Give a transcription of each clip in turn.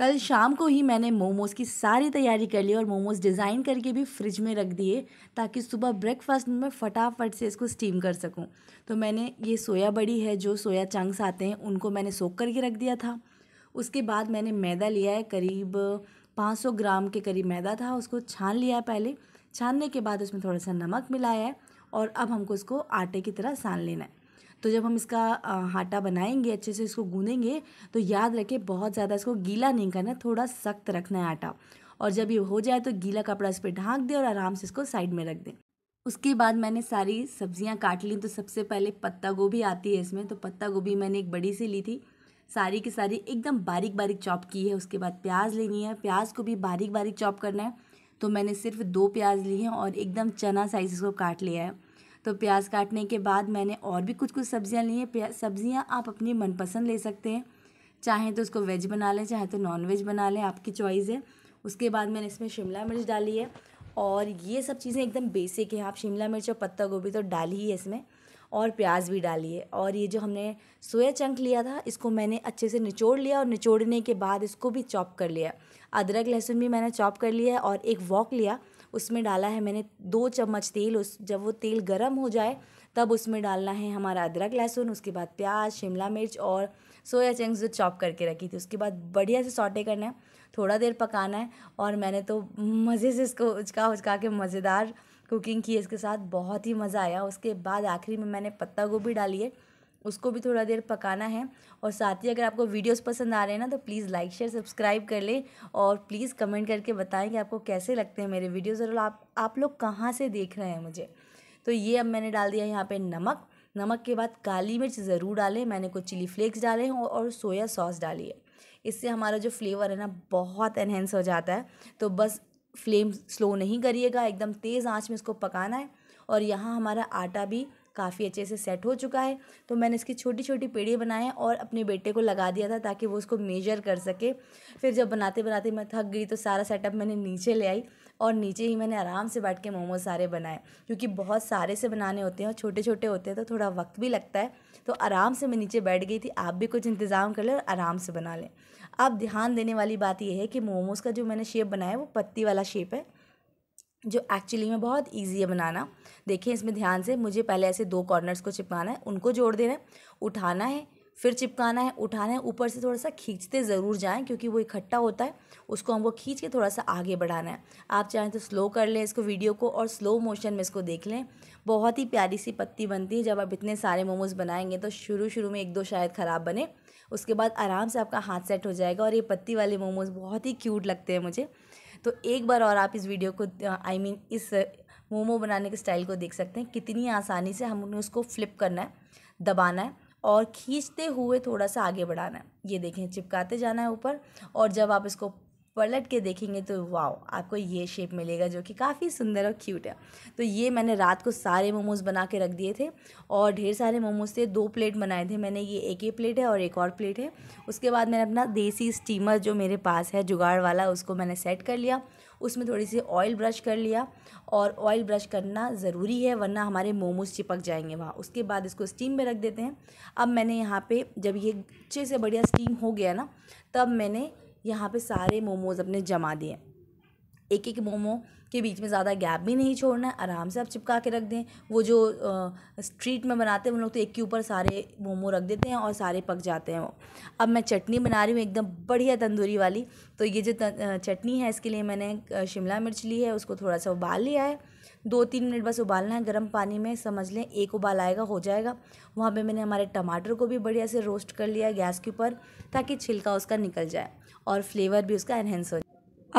कल शाम को ही मैंने मोमोज़ की सारी तैयारी कर ली और मोमोज़ डिज़ाइन करके भी फ्रिज में रख दिए ताकि सुबह ब्रेकफास्ट में फटाफट से इसको स्टीम कर सकूं तो मैंने ये सोया बड़ी है जो सोया चंक्स आते हैं उनको मैंने सोख करके रख दिया था उसके बाद मैंने मैदा लिया है करीब 500 ग्राम के करीब मैदा था उसको छान लिया है पहले छानने के बाद उसमें थोड़ा सा नमक मिलाया है और अब हमको इसको आटे की तरह सान लेना है तो जब हम इसका आटा बनाएंगे अच्छे से इसको गूँधेंगे तो याद रखें बहुत ज़्यादा इसको गीला नहीं करना थोड़ा सख्त रखना है आटा और जब ये हो जाए तो गीला कपड़ा इस पर ढाँक दें और आराम से इसको साइड में रख दें उसके बाद मैंने सारी सब्जियां काट ली तो सबसे पहले पत्ता गोभी आती है इसमें तो पत्ता गोभी मैंने एक बड़ी सी ली थी सारी की सारी एकदम बारीक बारीक चॉप की है उसके बाद प्याज लेनी है प्याज को भी बारीक बारीक चॉप करना है तो मैंने सिर्फ दो प्याज ली हैं और एकदम चना साइज इसको काट लिया है तो प्याज काटने के बाद मैंने और भी कुछ कुछ सब्ज़ियाँ ली हैं सब्ज़ियाँ आप अपनी मनपसंद ले सकते हैं चाहें तो उसको वेज बना लें चाहे तो नॉन वेज बना लें आपकी चॉइस है उसके बाद मैंने इसमें शिमला मिर्च डाली है और ये सब चीज़ें एकदम बेसिक हैं आप शिमला मिर्च और पत्ता गोभी तो डाली ही है इसमें और प्याज भी डाली है और ये जो हमने सोया चंक लिया था इसको मैंने अच्छे से निचोड़ लिया और निचोड़ने के बाद इसको भी चॉप कर लिया अदरक लहसुन भी मैंने चॉप कर लिया और एक वॉक लिया उसमें डाला है मैंने दो चम्मच तेल उस जब वो तेल गर्म हो जाए तब उसमें डालना है हमारा अदरक लहसुन उसके बाद प्याज शिमला मिर्च और सोया चंक्स जो चॉप करके रखी थी उसके बाद बढ़िया से सॉटे करना है थोड़ा देर पकाना है और मैंने तो मज़े से इसको उचका उचका के मज़ेदार कुकिंग की इसके साथ बहुत ही मज़ा आया उसके बाद आखिरी में मैंने पत्ता गोभी डाली है उसको भी थोड़ा देर पकाना है और साथ ही अगर आपको वीडियोस पसंद आ रहे हैं ना तो प्लीज़ लाइक शेयर सब्सक्राइब कर लें और प्लीज़ कमेंट करके बताएं कि आपको कैसे लगते हैं मेरे वीडियोस और आप आप लोग कहाँ से देख रहे हैं मुझे तो ये अब मैंने डाल दिया यहाँ पर नमक नमक के बाद काली मिर्च ज़रूर डालें मैंने कुछ चिली फ्लेक्स डाले हैं और सोया सॉस डाली है इससे हमारा जो फ्लेवर है ना बहुत एनहेंस हो जाता है तो बस फ्लेम स्लो नहीं करिएगा एकदम तेज़ आँच में इसको पकाना है और यहाँ हमारा आटा भी काफ़ी अच्छे से सेट हो चुका है तो मैंने इसकी छोटी छोटी पेड़ी बनाए और अपने बेटे को लगा दिया था ताकि वो उसको मेजर कर सके फिर जब बनाते बनाते मैं थक गई तो सारा सेटअप मैंने नीचे ले आई और नीचे ही मैंने आराम से बैठ के मोमो सारे बनाए क्योंकि बहुत सारे से बनाने होते हैं और छोटे छोटे होते हैं तो थोड़ा वक्त भी लगता है तो आराम से मैं नीचे बैठ गई थी आप भी कुछ इंतज़ाम कर लें और आराम से बना लें अब ध्यान देने वाली बात यह है कि मोमोज़ का जो मैंने शेप बनाया है वो पत्ती वाला शेप है जो एक्चुअली में बहुत इजी है बनाना देखिए इसमें ध्यान से मुझे पहले ऐसे दो कॉर्नर्स को चिपकाना है उनको जोड़ देना है उठाना है फिर चिपकाना है उठाना है ऊपर से थोड़ा सा खींचते ज़रूर जाएं क्योंकि वो इकट्ठा होता है उसको हमको खींच के थोड़ा सा आगे बढ़ाना है आप चाहें तो स्लो कर लें इसको वीडियो को और स्लो मोशन में इसको देख लें बहुत ही प्यारी सी पत्ती बनती है जब आप इतने सारे मोमोज़ बनाएंगे तो शुरू शुरू में एक दो शायद ख़राब बने उसके बाद आराम से आपका हाथ सेट हो जाएगा और ये पत्ती वाले मोमोज़ बहुत ही क्यूट लगते हैं मुझे तो एक बार और आप इस वीडियो को आई मीन इस मोमो बनाने के स्टाइल को देख सकते हैं कितनी आसानी से हमने उसको फ्लिप करना है दबाना है और खींचते हुए थोड़ा सा आगे बढ़ाना है ये देखें चिपकाते जाना है ऊपर और जब आप इसको पलट के देखेंगे तो वाओ आपको ये शेप मिलेगा जो कि काफ़ी सुंदर और क्यूट है तो ये मैंने रात को सारे मोमोज़ बना के रख दिए थे और ढेर सारे मोमोज़ थे दो प्लेट बनाए थे मैंने ये एक ही प्लेट है और एक और प्लेट है उसके बाद मैंने अपना देसी स्टीमर जो मेरे पास है जुगाड़ वाला उसको मैंने सेट कर लिया उसमें थोड़ी सी ऑयल ब्रश कर लिया और ऑयल ब्रश करना ज़रूरी है वरना हमारे मोमोज़ चिपक जाएंगे वहाँ उसके बाद इसको स्टीम में रख देते हैं अब मैंने यहाँ पे जब ये अच्छे से बढ़िया स्टीम हो गया ना तब मैंने यहाँ पे सारे मोमोज़ अपने जमा दिए एक एक मोमो के बीच में ज़्यादा गैप भी नहीं छोड़ना है आराम से आप चिपका के रख दें वो जो आ, स्ट्रीट में बनाते हैं उन लोग तो एक के ऊपर सारे मोमो रख देते हैं और सारे पक जाते हैं वो अब मैं चटनी बना रही हूँ एकदम बढ़िया तंदूरी वाली तो ये जो चटनी है इसके लिए मैंने शिमला मिर्च ली है उसको थोड़ा सा उबाल लिया है दो तीन मिनट बस उबालना है गर्म पानी में समझ लें एक उबाल आएगा हो जाएगा वहाँ पर मैंने हमारे टमाटर को भी बढ़िया से रोस्ट कर लिया गैस के ऊपर ताकि छिलका उसका निकल जाए और फ्लेवर भी उसका एनहेंस हो जाए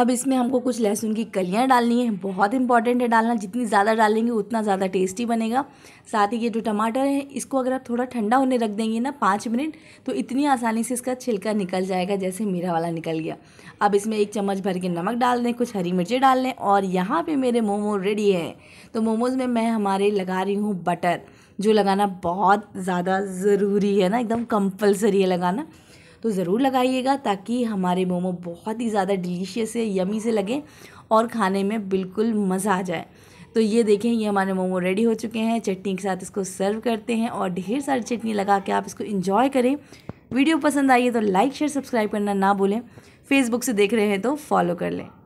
अब इसमें हमको कुछ लहसुन की कलियाँ डालनी है बहुत इंपॉर्टेंट है डालना जितनी ज़्यादा डालेंगे उतना ज़्यादा टेस्टी बनेगा साथ ही ये जो टमाटर है इसको अगर आप थोड़ा ठंडा होने रख देंगे ना पाँच मिनट तो इतनी आसानी से इसका छिलका निकल जाएगा जैसे मेरा वाला निकल गया अब इसमें एक चम्मच भर के नमक डाल दें कुछ हरी मिर्ची डाल दें और यहाँ पर मेरे मोमो रेडी हैं तो मोमोज़ में मैं हमारे लगा रही हूँ बटर जो लगाना बहुत ज़्यादा ज़रूरी है ना एकदम कंपलसरी है लगाना तो ज़रूर लगाइएगा ताकि हमारे मोमो बहुत ही ज़्यादा डिलीशियस से यमी से लगें और खाने में बिल्कुल मज़ा आ जाए तो ये देखें ये हमारे मोमो रेडी हो चुके हैं चटनी के साथ इसको सर्व करते हैं और ढेर सारी चटनी लगा के आप इसको इन्जॉय करें वीडियो पसंद आई है तो लाइक शेयर सब्सक्राइब करना ना भूलें फेसबुक से देख रहे हैं तो फॉलो कर लें